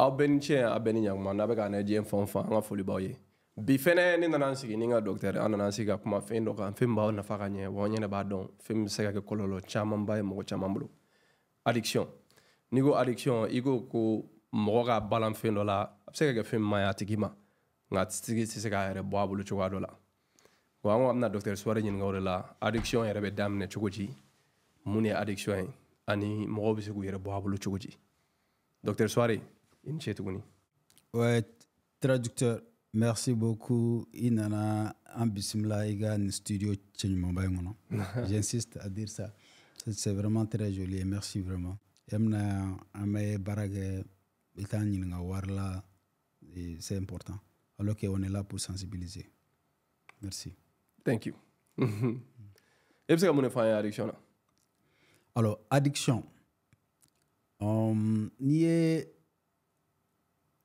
aw bɛɛ ni cɛ bɛɛ ni n'a bɛ ka ne diɲɛ fan fan an ka foli b'aw ye bi fɛnɛ ne nana n sigi ni n ka dɔkitɛri an nana n sigi ka kuma fɛn dɔ kan fɛn min b'aw nafa ka ɲɛ wa an yɛrɛ b'a dɔn fɛn min bɛ se ka kɛ kɔlɔlɔ ye mɔgɔ caman bolo addiction n'i ko addiction i ko ko mɔgɔ ka balan fɛn dɔ la a bɛ se ka kɛ fɛn min man ɲi a tigi ma nka a tigi tɛ se k'a yɛrɛ bɔ a bolo cogoya dɔ la wa an ko an bɛna dɔkitɛri suwari ɲininka o de la addiction yɛrɛ bɛ daminɛ cogo di mun de ye addiction ye ani mɔgɔw bɛ se k'u yɛrɛ bɔ a bolo cogo di dɔkitɛri suwari Ouais, traducteur, merci beaucoup. Inana Ambissimla Igan Studio Chenimambaymono. J'insiste à dire ça. C'est vraiment très joli et merci vraiment. Yamna Amaye Barage Itanyininga Warla, c'est important. Alors on est là pour sensibiliser. Merci. Thank you. Et puis, comment on addiction? Alors, addiction. Um, n'y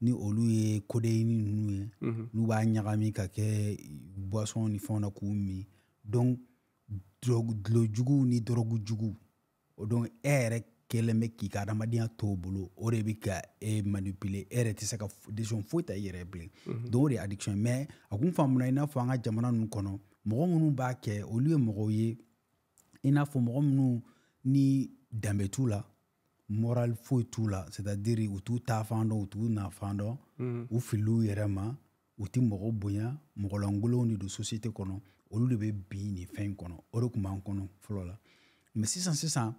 ni olu ye kodeyini ninnu ye n'u b'a ɲagami ka kɛ buwasɔn ni fɛnw na k'u min donc dulojugu ni dɔrɔgujuguw donc e yɛrɛ kɛlen bɛ k'i ka adamadenya to bolo o de bɛ ka e manipule e yɛrɛ tɛ se ka decision foyi ta i yɛrɛ bilen donc o de ye addiction ye mais a kun faamuna i n'a fɔ an ka jamana ninnu kɔnɔ mɔgɔ minnu b'a kɛ olu ye mɔgɔw ye i n'a fɔ mɔgɔ minnu ni danbe t'u la moral foyi t'u la c'est-à-dire u t'u ta fan dɔn u t'u na dɔn mhm. u fili u yɛrɛ ma u ti mɔgɔ bonya mɔgɔlankolonw de don société kɔnɔ olu de bɛ bin nin fɛn kɔnɔ o de kun b'an kɔnɔ fɔlɔ la mɛ sisan sisan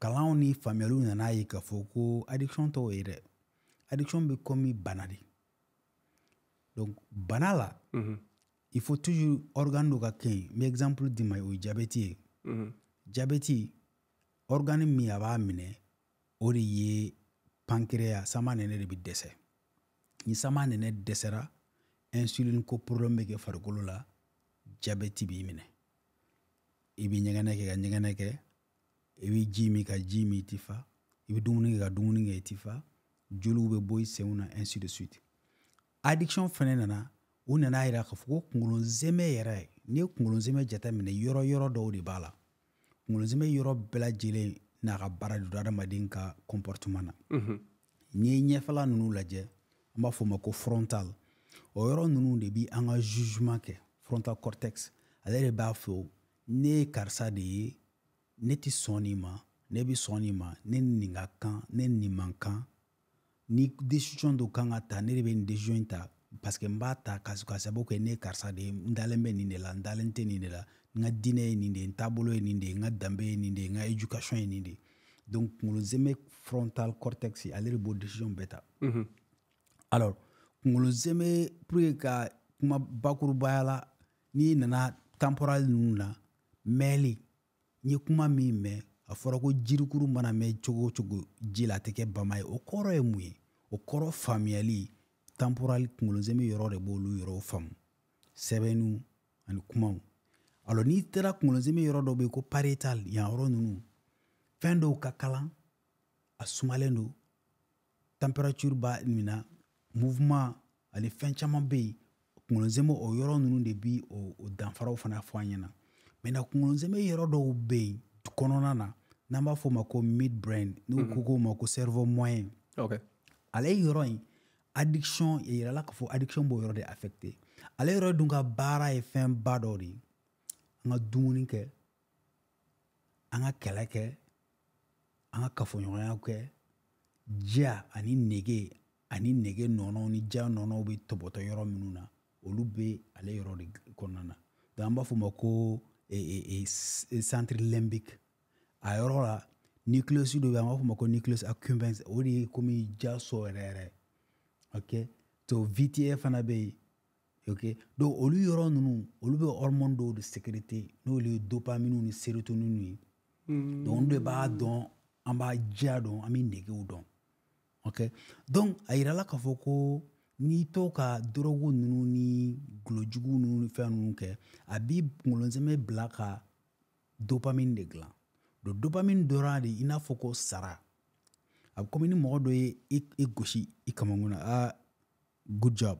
kalanw ni faamuyaliw nana ye k'a fɔ ko addiction tɔw ye dɛ addiction bɛ komi bana de donc bana la mhm. il faut toujours organe dɔ ka kɛ yen n bɛ exemple d'i ma o ye jabɛti ye mm organe min a b'a minɛ o de ye pankrea sama nɛnɛ de bi dɛsɛ ni sama nɛnɛ dɛsɛra insuline ko problème bɛ kɛ farikolo la jabɛti b'i minɛ i bi ɲɛgɛnɛ kɛ ka ɲɛgɛnɛ kɛ i bi ji min ka ji min i ti fa i bi dumuni kɛ ka dumuni kɛ i ti fa joliw bɛ bɔ i senw na ainsi de suite addiction fɛnɛ nana u nana yira k'a fɔ ko kungolo zɛmɛ yɛrɛ n'i ye kungolo zɛmɛ jateminɛ yɔrɔ yɔrɔ dɔw de b'a la kungolo zɛmɛ yɔrɔ bɛɛ lajɛlen n'a ka baara de don adamaden ka comportement na n'i ye ɲɛfɛla ninnu lajɛ an b'a fɔ ma ko frontal o yɔrɔ ninnu de bi an ka jugement kɛ frontal cortex ale de b'a fɔ ne ye karisa de ye ne tɛ sɔn nin ma ne bɛ sɔn nin ma ne ni nin ka kan ne ni nin man kan ni décision dɔ kan ka ta ne de bɛ nin décision in ta parce que n b'a ta ka sababu kɛ ne ye karisa de ye n dalen bɛ nin de la n dalen tɛ nin de la n ka diinɛ ye nin de ye n taabolo ye nin de ye danbe ye nin de ye n ye nin de donc kunkolo zɛmɛ frontal cortex ale de b'o décision bɛɛ ta mm -hmm. alors kunkolo zɛmɛ pour que ka kuma bakurubaya la n'i nana temporal ninnu na mɛnli n ye kuma min mɛn a fɔra ko jirikuru mana mɛn cogo o cogo ji la a tɛ kɛ bama ye o kɔrɔ ye mun ye o kɔrɔ faamuyali temporal kunkolo zɛmɛ yɔrɔ de b'olu yɔrɔw faamu sɛbɛnniw ani kumaw alors n'i taara kunkolozɛmɛ yɔrɔ dɔ bɛ ko parital yan yɔrɔ nunu fɛn dɔw ka kalan a sumalen don température b'a min mouvement ani fɛn caman bɛ yen kunkolozɛmɛ o yɔrɔ nunu de bi o danfaraw fana fɔ an ɲɛna maintenant kunkolozɛmɛ yɔrɔ dɔw bɛ yen kɔnɔna na n'an b'a fɔ ma ko mid brain n'u ko k'o ma ko cerveau moyen okay. ale yɔrɔ in addiction a yirala k'a fɔ addiction b'o yɔrɔ de affecte ale yɔrɔ dun ka baara ye fɛn ba dɔ de ye an ka dumuni kɛ an ka kɛlɛ kɛ an ka kafoɲɔgɔnya kɛ diya ani nege ani nege nɔnɔw ni diya nɔnɔw bɛ tɔbɔtɔ yɔrɔ minnu na olu bɛ ale yɔrɔ de kɔnɔna na donc an b'a fɔ o ma ko e, e, e, centre limbique a yɔrɔ la nucleus dɔ bɛ yen an b'a fɔ o ma ko nucleus accumbens o de ye komi diya sɔ yɛrɛ yɛrɛ ok to vta fana bɛ yen ok donc olu yɔrɔ ninnu olu bɛ hormone dɔw de sécréter n'olu ye dopamine ni sérotonine ye hmm. donc olu de b'a dɔn an b'a diya dɔn an bɛ negew dɔn ok donc a yirala k'a fɔ ko n'i to ka dɔrɔgu ninnu ni golojugu ninnu ni fɛn ninnu kɛ a b'i kunkolo zɛmɛ bila ka dopamine de dilan don dopamine dɔrɔn de i n'a fɔ ko sara a bɛ komi ni mɔgɔ dɔ ye e gosi i kamankun na ah good job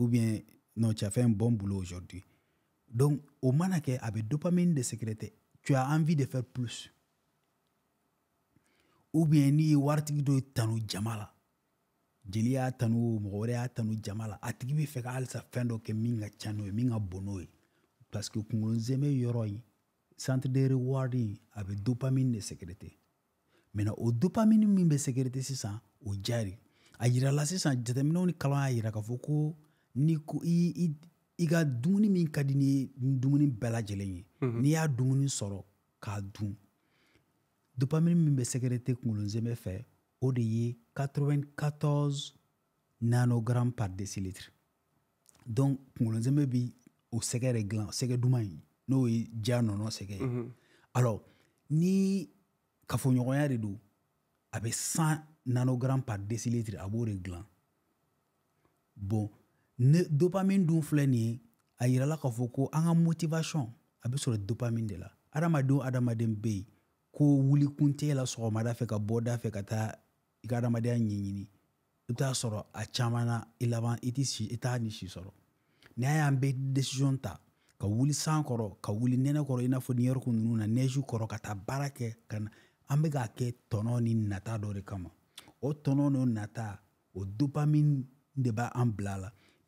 ou bien non, tu as fait un bon boulot aujourd'hui. Donc, au manaké, avec dopamine de sécréter, tu as envie de faire plus. Ou bien, ni wartigi do tanu jamala. Jeli ya tanu, mɔgɔ ya tanu jamala. A tigi bɛ fɛ ka halisa fɛn dɔ kɛ min ka ca n'o ye, min ka bon n'o ye. Parce que kunkolo zɛmɛ yɔrɔ in, centre de reward in, a bɛ dopamine de sécréter. Maintenant, o dopamine min bɛ sécréter sisan, o jari. A yirala sisan, jateminɛw ni kalan y'a yira k'a fɔ ko ni i ka dumuni min ka di ni ye dumuni bɛɛ lajɛlen ye n'i y'a dumuni sɔrɔ k'a dun dopamine min bɛ sɛgɛrɛte kunkolo zɛmɛ fɛ o de ye 94 nanogram par desilitre donc kunkolo zɛmɛ bi o sɛgɛ de dilan sɛgɛ duman in n'o ye diya nɔnɔ sɛgɛ ye alors ni kafoɲɔgɔnya de do a bɛ 100 nanogram par desilitre a b'o de dilan bon ne dopamine dun filɛ nin ye a yirala k'a fɔ ko an ka motivation a bɛ sɔrɔ dopamine de la adamaden o adamaden bɛ yen ko wuli kun la sɔgɔmada fɛ ka bɔ da fɛ ka taa i ka adamadenya ɲɛɲini i bɛ taa sɔrɔ a caman na i laban i t'i si i t'a ni si sɔrɔ n'a y'an bɛ decision ta ka wuli san kɔrɔ ka wuli nɛnɛ kɔrɔ i n'a fɔ niyɔrɔku ninnu na neige kɔrɔ ka taa baara kɛ ka na an bɛ k'a kɛ tɔnɔ ni nata dɔ de kama o tɔnɔ n'o nata o dopamine de b'an bila a la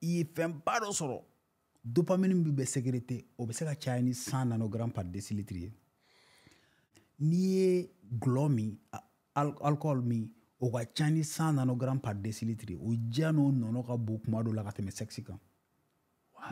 i ye fɛnba dɔ sɔrɔ dopamine min bɛ sécrété o bɛ se ka caya ni 100 nanogramme par décilitre ye n'i ye gulɔ min alcool min o ka ca ni 100 nanogramme par décilitre o diya n'o nɔnɔ ka bon kuma dɔw la ka tɛmɛ sɛgisi kan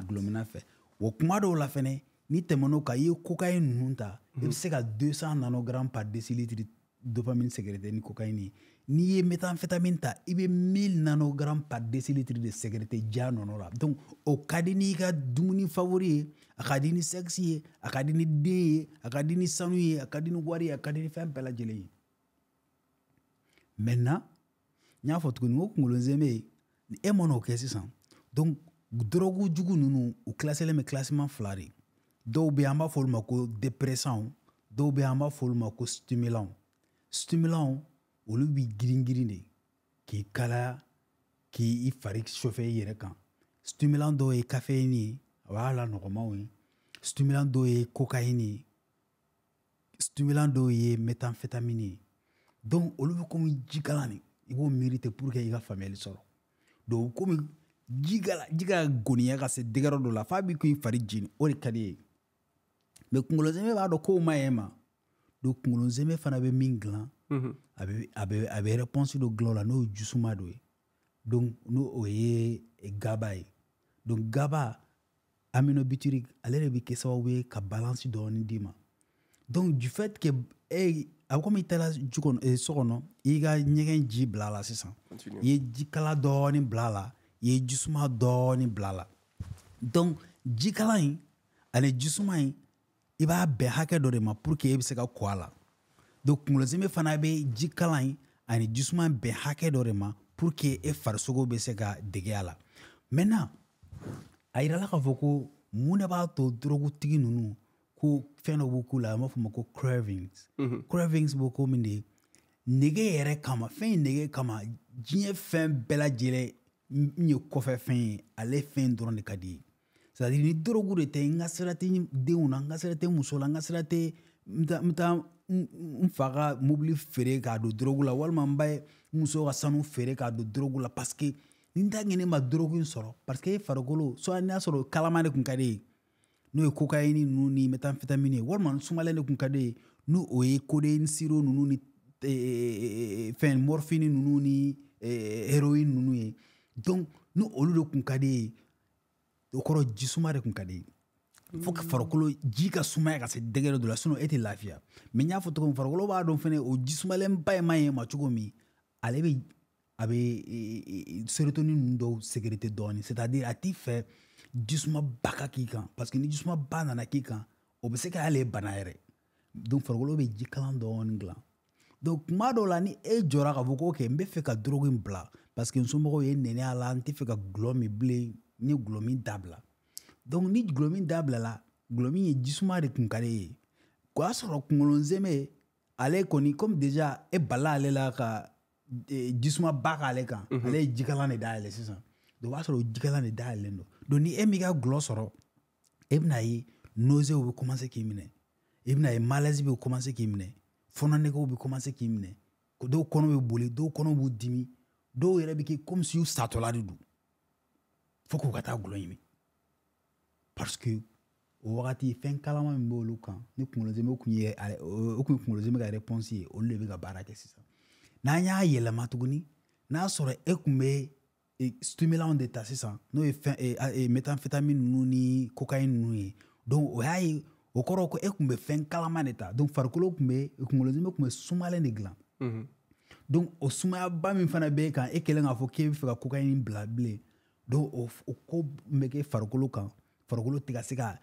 gulɔmina fɛ wa kuma dɔw la fɛnɛ n'i tɛmɛn'o kan i ye kokaye ninnu ta i be se ka 200 nanogramme par décilitre dopamine sécrétée ni cocaïne n'i méthamphétamine, ta ta y a 1000 nanogrammes par décilitre de sécrétée ja nɔnɔ donc au cadini di favori akadini a cadini de akadini a cadini di a cadini a a cadini femme ni maintenant n'y a ni e mana donc dɔrɔgu jugu ninnu u le bɛ classement flari. de dɔw dépressant yen stimulant ma ma stimulant olu b'i girin girin de k'i kalaya k'i fari sɔfɛ i yɛrɛ kan stimulant dɔw ye kafeini ye a b'a la nɔgɔmaw ye stimulant dɔw ye kokaini ye stimulant dɔw ye metanfetamini ye donc olu bɛ komi jikalan de i b'o miirite pour que i ka faamuyali sɔrɔ donc komi ji ka ji ka goniya ka se degɛrɛ dɔ la f'a b'i kun i fari jeni o de ka di i ye mɛ kunkolo zɛmɛ b'a dɔn k'o ma ɲɛ ma donc kunkolo zɛmɛ fana bɛ min dilan mhm. a bɛ a bɛ a bɛ réponse dɔ dilan o la n'o ye jisuma dɔ ye donc n'o o ye e gaba ye donc gaba aminobutyrique ale de bɛ kɛ sababu ye ka balance dɔɔni d'i ma donc du fait que e a bɛ komi i taara ju kɔnɔ e, so kɔnɔ i ka ɲɛgɛn ji bila a la sisan i ye jikala dɔɔni bila a la i ye jisuma dɔɔni bila a la donc jikalan in ani jisuma in i b'a bɛn hakɛ dɔ de ma pour que e bɛ se ka kɔ a la donc kunkolozɛmɛ fana bɛ ji kalan in ani jisuma bɛn hakɛ dɔ de ma pour que e farisogo bɛ se ka dege a la maintenant a yirala k'a fɔ ko mun de b'a to dorogutigi ninnu ko fɛn dɔ b'u k'u la an b'a fɔ ma ko cravings mm -hmm. cravings b'o ko min de ye nege yɛrɛ kama fɛn ye nege kama diɲɛ fɛn bɛɛ lajɛlen n ye kɔfɛ fɛn ye ale fɛn dɔrɔn de ka di ye c'est-à-dire ni dorogu de tɛ n ka sira tɛ denw na n ka sira tɛ muso la n ka sira tɛ n taa n fa ka mobili feere k'a don dorogu la walima n ba ye muso ka sanu feere k'a don dorogu la parce que ni n t'a ɲɛ ne ma dorogu in sɔrɔ parce que e farikolo soit n'a sɔrɔ kalama de kun ka di ye n'o ye kokaini ninnu ni methamphetamine ye walima ni sumalen de kun ka di ye ni o ye codeine siro ninnu ni e, e, e, fɛn morphine ninnu ni héroïne ninnu ye donc ni olu de kun ka di ye o kɔrɔ jisuma de kun ka di fo farikolo ji ka sumaya ka se dɛgɛrɛ dɔ la sinɔ e tɛ lafiya mɛ n y'a fɔ cogo min farikolo b'a dɔn fɛnɛ o jisumalenba ye ma ye ma cogo min ale be a be e, e, e, serotoni nu dɔw sécurité dɔɔni c'est à dire a t'i fɛ jisumaba ka k'i kan parce que ni jisumaba nana k'i kan o be se ka y'ale bana yɛrɛ donc farikolo be jikalan dɔɔni gilan donc kuma dɔw la ni e jɔra k'a fɔ ko kɛ n be fɛ ka dorogu bila parce que n somɔgɔw ye nɛnɛ a la n tɛ fɛ ka gulɔ min bilen n ye dabila donc ni gulɔ min dabilala gulɔ min ye jisuma de kun ka di e ye o y'a sɔrɔ kunkolo zɛmɛ ale kɔni comme déjà e bala ale la ka e, jisuma ba k'ale kan ale ye jikalan de dayɛlɛ sisan o b'a sɔrɔ o jikalan de dayɛlɛlen don donc ni e m'i ka gulɔ sɔrɔ e bɛna ye nosew bɛ commencer k'i minɛ i e bɛna ye malaise bɛ commencer k'i minɛ fɔnɔnegew bɛ commencer k'i minɛ dɔw kɔnɔ bɛ boli dɔw kɔnɔ b'u dimi dɔw yɛrɛ bɛ kɛ comme si satɔla de don fo k'u ka taa gulɔ ɲini parseke o wagati fɛn kalama min b'olu kan ni kunkolo zɛmɛ kun ye o kun ye kunkolo zɛmɛ ka réponse ye olu de bɛ ka baara kɛ sisan n'an y'a yɛlɛma tuguni n'a sɔrɔ e kun bɛ stimulant de ta sisan n'o ye fɛn methamphetamine ninnu ni cocaïne ninnu ye donc o y'a ye o kɔrɔ ko e kun bɛ fɛn kalama de ta mm-hmm. donc farikolo kun bɛ kunkolo zɛmɛ kun bɛ sumalen de dilan donc o sumayaba min fana b'e kan e kɛlen k'a fɔ k'e bɛ fɛ ka cocaïne bila bilen don o ko bɛ kɛ farikolo kan farikolo tɛ ka se ka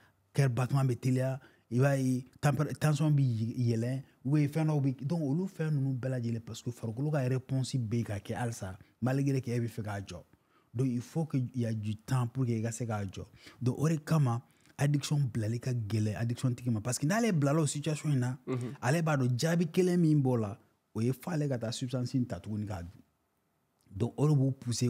bɛ teliya i b'a ye bɛ yɛlɛ olu fɛn ninnu bɛɛ parce que farikolo ka responsable malgré que e bɛ fɛ k'a jɔ il faut que a du temps pour que i e se addiction bilali addiction tigi parce que n'ale bilala situation in na mm -hmm. ale b'a dɔn substance donc pousser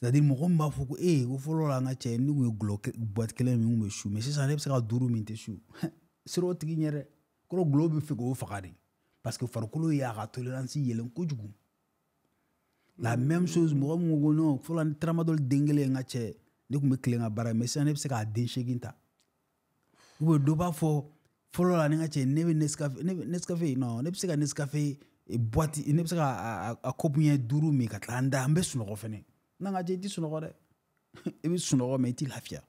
c'est-à-dire mɔgɔ min b'a fɔ ko ee ko fɔlɔ la an ka cɛ ni kun ye gulɔ boite kelen min kun bɛ su mais sisan ne bɛ se ka duuru min tɛ su sera o tigi ɲɛ dɛ kɔrɔ gulɔ bɛ fɛ k'o faga de parce que farikolo y'a ka tolérance yɛlɛn kojugu la mm. même chose mɔgɔ min ko non fɔlɔ ni tramadol den kelen n ka cɛ ne kun bɛ kilen ka baara mais sisan ne bɛ se k'a den seegin ta ou bien dɔ b'a fɔ fɔlɔ la ni n ka cɛ ne bɛ nescafe ne bɛ nescafe non ne bɛ se ka nescafe boite ne bɛ se ka a a kɔpu ɲɛ duuru min ka tila an da an bɛ sunɔgɔ fɛnɛ. n'a ka jɛ i ti sunɔgɔ dɛ i bɛ sunɔgɔ mɛ i ti lafiya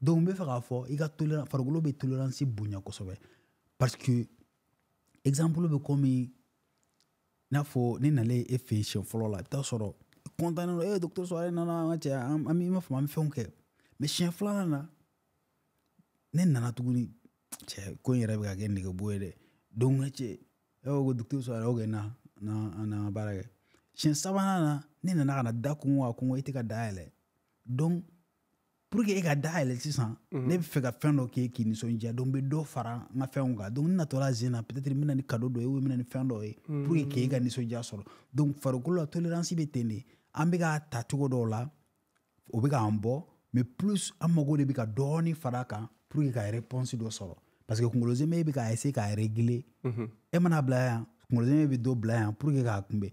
donc n bɛ fɛ k'a fɔ i ka tolérance farikolo bɛ tolérance bonya kosɛbɛ parce que exemple bɛ komi n'a fɔ ne nalen e fɛ siɲɛ fɔlɔ la i bɛ taa sɔrɔ i kɔntannen don ee eh, docteur Souare nana an ka cɛ an m'a faamu an bɛ fɛnw kɛ mais siɲɛ filanan na ne nana tuguni cɛ ko in yɛrɛ bɛ ka kɛ nɛgɛbo ye dɛ donc ka cɛ e ko ko docteur Souare ok oh, na na an baara kɛ siɲɛ sabanan na ne nana kana da kungo a kungo i tɛ ka dayɛlɛ donc pour que e ka dayɛlɛ sisan mhm. ne bɛ fɛ ka fɛn dɔ k'e k'i nisɔndiya donc bɛ dɔ fara n ka fɛnw kan donc n natɔla zen na peut-être n bɛna ni kado dɔ ye ou n bɛna ni fɛn dɔ ye mhm. pour que k'e ka nisɔndiya sɔrɔ donc farikolo la tolérance bɛ ten de an bɛ k'a ta cogo dɔw la o bɛ k'an bɔ mais plus an mago de bɛ ka dɔɔni fara a kan pour que ka réponse dɔ sɔrɔ parce que kunkolo zɛmɛ bɛ k'a essayer k'a régler mhm. e mana bila yan kunkolo zɛmɛ bɛ dɔ bila yan pour que k'a kunbɛn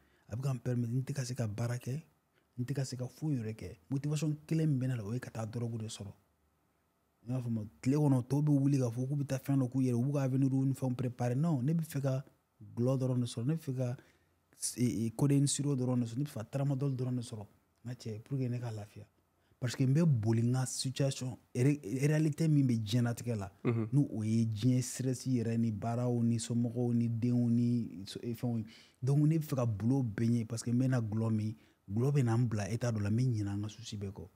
a bɛ ka n pɛrimete n tɛ ka se ka baara kɛ n tɛ ka se ka foyi yɛrɛ kɛ motivation kelen min bɛ ne la o ye ka taa dɔrɔgu de sɔrɔ i y'a faamu tile kɔnɔ tɔw bɛ wuli k'a fɔ k'u bɛ taa fɛn dɔ k'u yɛrɛ u b'u ka avenir ni fɛnw préparer non ne bɛ fɛ ka gulɔ dɔrɔn de sɔrɔ ne bɛ fɛ ka koden siro dɔrɔn de sɔrɔ ne bɛ fɛ ka taramadɔli dɔrɔn de sɔrɔ n ka cɛ pour que ne ka lafiya parce n bɛ boli n ka situation réalité min bɛ diɲɛnatigɛ la ni o ye diɲɛ stress yɛrɛ ni baaraw ni somɔgɔw ni denw ni e fɛnw ye donc ne bɛ fɛ ka bulon bɛɛ ɲɛ parce n bɛ na gulɔ min gulɔ bɛ na n bila état dɔ la n bɛ ɲinɛ an ka souci bɛɛ kɔ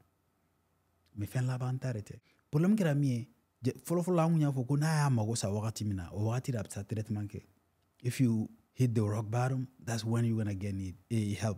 mais fɛn laban ta de tɛ problème kɛra min ye fɔlɔfɔlɔ an kun y'a fɔ ko n'a y'a mago sa wagati min na o wagati de a bɛ taa traitement kɛ if you hit the rock bottom that's when you gonna get need, eh, help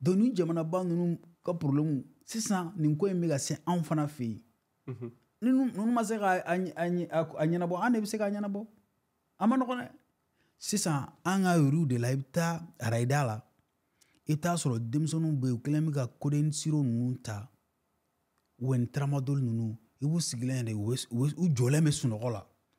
donc nin jamanaba ninnu ka problème sisan nin ko in bɛ ka se anw fana fɛ yen ni ninnu ma se ka a ɲɛnabɔ an de bɛ se k'a ɲɛnabɔ a ma nɔgɔn dɛ sisan an ka yɔrɔw de la i bɛ taa arayida la i bɛ t'a sɔrɔ denmisɛnninw bɛ yen u kɛlen bɛ ka koden siro ninnu ta wɛni taramadoli ninnu i b'u sigilen yɛrɛ u jɔlen bɛ sunɔgɔ la.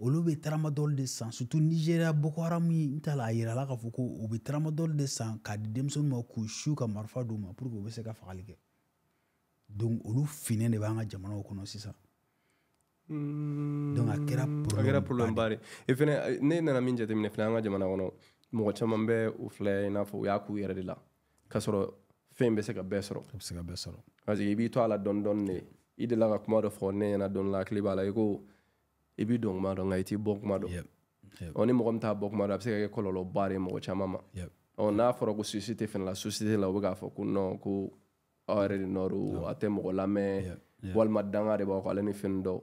olu bɛ tarama dɔli de san surtout nigeriya boko haram n ta la a yirala k'a fɔ ko u bɛ tarama dɔli de san k'a di denmisɛnninw ma k'u siw ka marifa d'u ma pour que u bɛ se ka fagali kɛ donc olu finɛ de b'an ka jamanaw kɔnɔ sisan donc a kɛra problème hmm, a kɛra problème ba de e fɛnɛ ne nana min jateminɛ fɛnɛ an ka jamana kɔnɔ mɔgɔ caman bɛ o filɛ i n'a fɔ u y'a k'u yɛrɛ de la k'a sɔrɔ fɛn bɛ se ka bɛɛ sɔrɔ a bɛ se ka bɛɛ sɔrɔ parce que i b'i to a la dɔɔni dɔɔni de i delila ka kuma dɔ fɔ ne ɲɛna dɔɔni la hakili b'a la i ko i b'i don kuma dɔ nka i t'i bɔ kuma dɔn ni mɔgɔ min t'a bɔ kuma dɔn a bɛ se ka kɛ kɔlɔlɔba de ye mɔgɔ caman ma n'a fɔra ko société fana la société la u bɛ k'a fɔ ko non ko aw yɛrɛ de nɔ don a tɛ mɔgɔ lamɛn walima danga de b'aw kɔ ale ni fɛn dɔw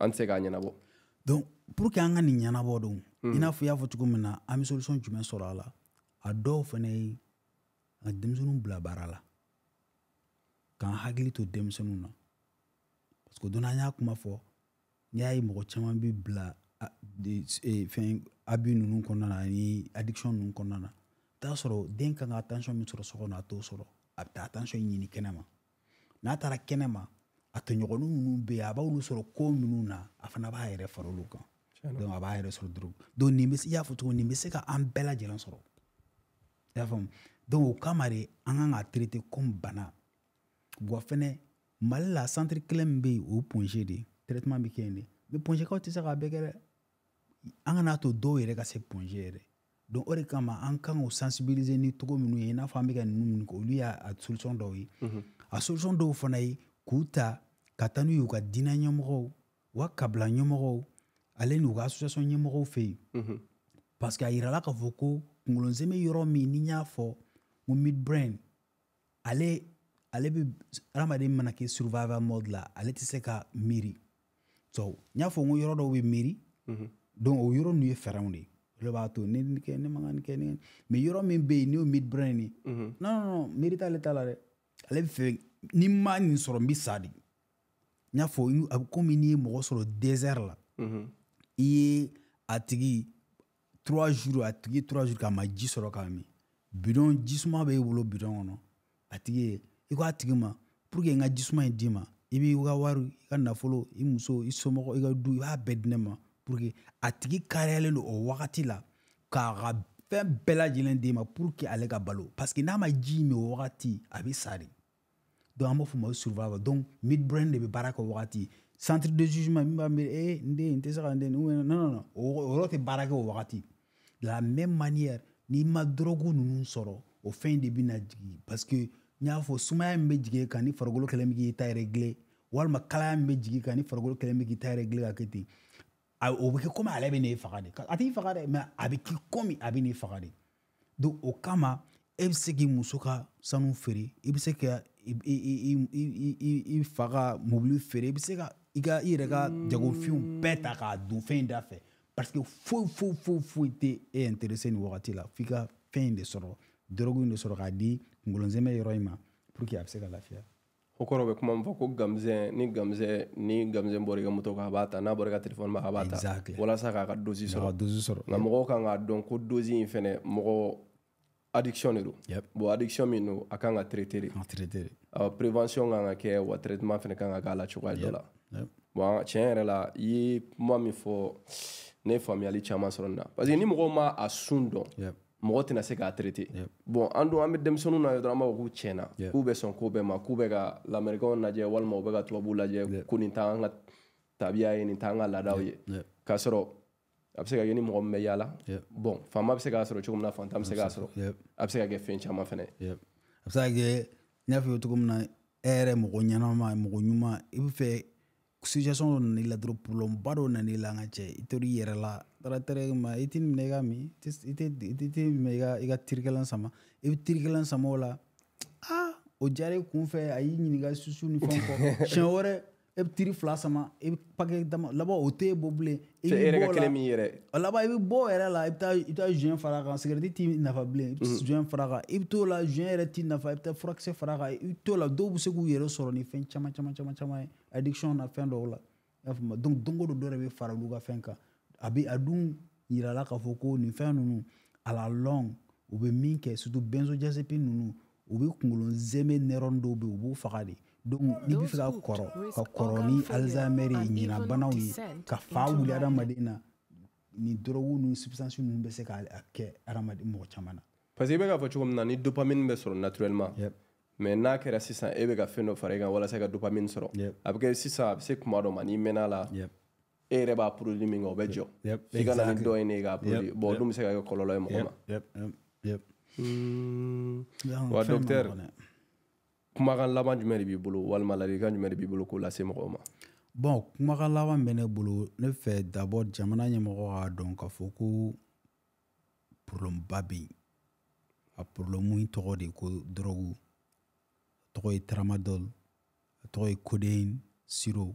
an tɛ se k'a ɲɛnabɔ donc pour que an ka nin ɲɛnabɔ don i n'a fɔ i y'a fɔ cogo min na an bɛ solution jumɛn sɔrɔ a la a dɔw fana ye ka denmisɛnninw bila baara la k'an hakili to denmisɛnninw na parce que don an y'a kuma fɔ n'i y'a ye mɔgɔ caman bɛ bila e, fɛn abi ninnu kɔnɔna na ani addiction ninnu kɔnɔna na i bɛ t'a sɔrɔ den kan ka tension min sɔrɔ so kɔnɔ a t'o sɔrɔ a bɛ taa tension ɲini kɛnɛma n'a taara kɛnɛma a tɔɲɔgɔnin minnu bɛ yen a b'olu sɔrɔ ko minnu na a fana b'a yɛrɛ fara olu kan donc a b'a yɛrɛ sɔrɔ drogue donc nin bɛ se i y'a fɔ cogo min nin bɛ se ka an bɛɛ lajɛlen sɔrɔ i y'a faamu donc o kama de an kan k'a traité comme bana wa fɛnɛ mali la centre kelen min bɛ yen o ye ponze de ye traitement bɛ kɛ yen de mɛ pɔnsɛkaw tɛ se k'a bɛɛ kɛ dɛ an kana to dɔw yɛrɛ ka se pɔnsɛ yɛrɛ donc o de kama an kan k'o sensibiliser ni togo minnu ye i n'a fɔ an bɛ ka ninnu minnu kɛ olu y'a solution dɔw ye mhm. a solution dɔw fana ye k'u ta ka taa n'u ye u ka diinɛ ɲɛmɔgɔw u ka kabila ɲɛmɔgɔw ale n'u ka association ɲɛmɔgɔw fɛ yen mhm. parce que a yirala k'a fɔ ko kunkolo zɛmɛ yɔrɔ min ni n y'a fɔ ko midbrain ale ale bɛ adamaden mana kɛ survival mode la ale tɛ se ka miiri so n y'a fɔ n ko yɔrɔ dɔw bɛ miiri mhm. donc o yɔrɔ ninnu ye fɛɛrɛw de ye o b'a to ne ni kɛ ne man kan ni kɛ ne mais yɔrɔ min bɛ yen n'o mid brain ni non mhm. non non miiri t'ale ta la dɛ ale bɛ fɛ ni n ma nin sɔrɔ n bɛ sa de n y'a fɔ a bɛ komi n'i ye mɔgɔ sɔrɔ désert la mhm. i ye a tigi trois jours a tigi trois jours k'a ma ji sɔrɔ k'a min bidon jisuma bɛ e bolo bidon kɔnɔ a tigi ye i ko a tigi ma pour que n ka jisuma in d'i ma i b'i ka wari i ka nafolo i muso i somɔgɔ i ka du i b'a bɛɛ di ne ma puruke a tigi kariyalen don o wagati la k'a ka fɛn bɛɛ lajɛlen d'e ma puruke ale ka balo paseke n'a ma ji min o wagati a bɛ sa de donc an b'a fɔ ma survival donc midbrain de bɛ baara kɛ wagati centre de jugement min b'a miiri ee eh, n den n tɛ se ka nin den non non non o yɔrɔ tɛ baara kɛ o wagati la même manière n'i ma dɔrɔgu ninnu sɔrɔ o fɛn de bɛ na jigin parce que n y'a fɔ sumaya min bɛ jigin kan ni farikolo kɛlen bɛ k'i ta yɛrɛ gile walima kalaya min bɛ jigin kan ni farikolo kɛlen bɛ k'i ta yɛrɛ gile ka kɛ ten o bɛ kɛ komi ale bɛ n'e faga de a t'i faga dɛ mɛ a bɛ kɛ komi a bɛ n'e faga de donc o kama e bɛ se k'i muso ka sanu feere i bɛ se ka i fa ka mobili feere i bɛ se ka i ka i yɛrɛ ka jagofɛnw bɛɛ ta k'a don fɛn in da fɛ parce que foyi foyi foyi foyi tɛ e intéressé nin wagati la f'i ka fɛn in de sɔrɔ dɔrɔgu in de sɔrɔ k'a di kungolo zɛmɛ yɔrɔ in ma pour que a bɛ se ka lafiya o kɔrɔ bɛ kuma min fɔ ko gamzɛ ni gamzɛ ni gamzɛ bɔra i ka moto kan a b'a ta n'a bɔra i ka telefɔni ma a b'a ta walasa k'a ka dosi sɔrɔ dosi sɔrɔ nka mɔgɔw kan k'a dɔn ko dosi in fɛnɛ mɔgɔ addiction de don yep. bon addiction min don a kan ka traité de traité uh, prévention kan ka kɛ wa traitement fɛnɛ kan ka k'a la cogoya yep. dɔ la yep. bon tiɲɛ yɛrɛ la i ye kuma min fɔ ne ye faamuyali caman sɔrɔ nin na parce que ni mɔgɔw ma a sun dɔn yep. mɔgɔ tɛna se k'a traité yep. bon an dun an bɛ denmisɛnninw na dɔrɔn an b'a fɔ k'u tiɲɛna k'u bɛ sɔn ko bɛɛ ma k'u bɛ ka lamɛrikaw lajɛ walima u bɛ ka tubabuw lajɛ ko nin t'an ka tabiya ye nin t'an ka laadaw ye k'a sɔrɔ a bɛ se ka kɛ ni mɔgɔ min bɛ yaala bon faama bɛ se k'a sɔrɔ cogo min na fantan bɛ se k'a sɔrɔ a bɛ se ka kɛ fɛn caman fɛnɛ a bɛ se ka kɛ n y'a f'i ye cogo min na e yɛrɛ mɔgɔ ɲɛnama mɔgɔ ɲuman i bɛ fɛ situation dɔ nan'i la dɔrɔn problème ba dɔ nan'i la an ka cɛ i tor'i yɛrɛ la taara ma i t'i minɛ i ka min i t'i minɛ i ka i ka tirikɛlan sama i bɛ tirikɛlan sama o la ah o diyara i kun fɛ a y'i ɲininka susu ni fɛnw kɔ siɲɛ wɛrɛ e bɛ tiri fila sama e bɛ paquet dama laban o tɛ e bɔ bilen i bɛ e bɔ o la a laban i bɛ bɔ o yɛrɛ la i bɛ taa i bɛ taa juin far'a kan sigɛrɛti t'i nafa bilen i bɛ mhm. juin far'a kan i bɛ t'o la juin yɛrɛ t'i nafa i bɛ taa furakisɛ far'a kan i bɛ t'o la dɔw bɛ se k'u yɛrɛ sɔrɔ ni fɛn caman caman caman caman ye addiction na fɛn dɔw la i y'a faamu donc don o don dɔ de bɛ fara olu ka fɛn kan a bɛ yirala k'a fɔ ko nin fɛn ninnu a la long u bɛ min kɛ surtout benzodiazepine ninnu u bɛ kunkolo zɛmɛ neurones dɔw bɛ yen u b'u faga de donc n'i bɛ fɛ ka kɔrɔ ka kɔrɔ ni alzheimer ye ɲinan ye ka fa wuli adamaden na nin dɔrɔgu ni substance ninnu bɛ se ka kɛ adamaden mɔgɔ caman na. parce que i bɛ k'a fɔ cogo min na ni dopamine bɛ sɔrɔ naturellement. Yep. mais n'a kɛra sisan e bɛ ka fɛn dɔ fara i kan walasa i ka dopamine sɔrɔ. Yep. a bɛ kɛ sisan a bɛ se kuma dɔ ma n'i mɛnna a la. Yep. ere b'a produit min kɛ o bɛ jɔ yep, yep, i ka na ni dɔ ye ne k'a produit yep, bon yep. dun bɛ se ka kɛ kɔlɔlɔ ye mɔgɔ ma yep, yep, yep. Hmm. wa docteur eh. kumakan laban jumɛn de b'i bolo walima ladilikan jumɛn de b'i bolo k'o lase mɔgɔw ma bɔn kumakan laban bɛ ne bolo ne fɛ dabord jamana ɲɛmɔgɔ k'a dɔn k'a fɔ ko porobilɛmuba bɛ yen a porobilɛmu in tɔgɔ de ko dɔrɔgu a tɔgɔ ye tramadol a tɔgɔ ye codeine sirop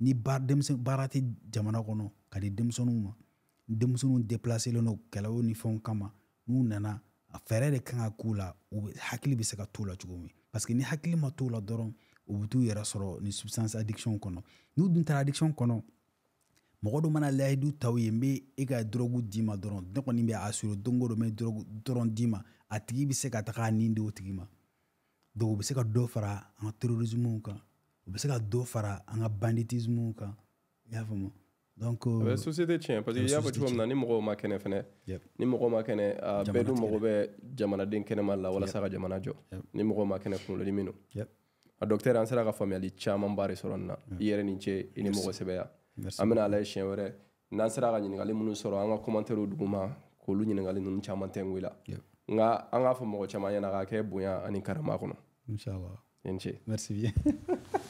ni baara tɛ jamana kɔnɔ ka di denmisɛnninw ma denmisɛnninw depilaselen don kɛlɛw ni fɛnw kama n'u nana fɛɛrɛ de kan ka k'u la hakili bɛ se ka t'u la cogo min parce ni hakili ma t'u la dɔrɔn u bɛ t'u yɛrɛ sɔrɔ ni substance addiction kɔnɔ n'u dun taara addiction kɔnɔ mɔgɔ dɔ mana layidu taw ye n bɛ e ka dɔrɔgu d'i ma dɔrɔn ne kɔni bɛ a sɔrɔ don o dɔrɔn d'i ma a tigi bɛ se ka taga a nin di o tigi ma donc u bɛ se ka dɔ fara an ka terrorisme kan u bɛ se ka dɔ fara an ka banditisme kan i y'a faamu donc euh, a bɛ société tiɲɛ parce que i y'a fɔ cogo min na ni mɔgɔw ma kɛnɛ fɛnɛ ni mɔgɔw ma kɛnɛ a ah, bɛɛ dun mago bɛ jamanaden kɛnɛma la walasa ka jamana jɔ ni mɔgɔw ma kɛnɛ kunkolodimi no a dɔktɛri an sera ka faamuyali camanba de sɔrɔ nin na i yɛrɛ ni ce i ni mɔgɔ sɛbɛya an bɛna ala ye siɲɛ wɛrɛ n'an sera ka ɲiningali minnu sɔrɔ an ka kɔmantɛriw duguma k'olu ɲiningali ninnu caman tɛ n la nka an k'a fɔ mɔgɔ caman ɲɛna k'a kɛ bonya ani karama kɔnɔ i ni ce merci bien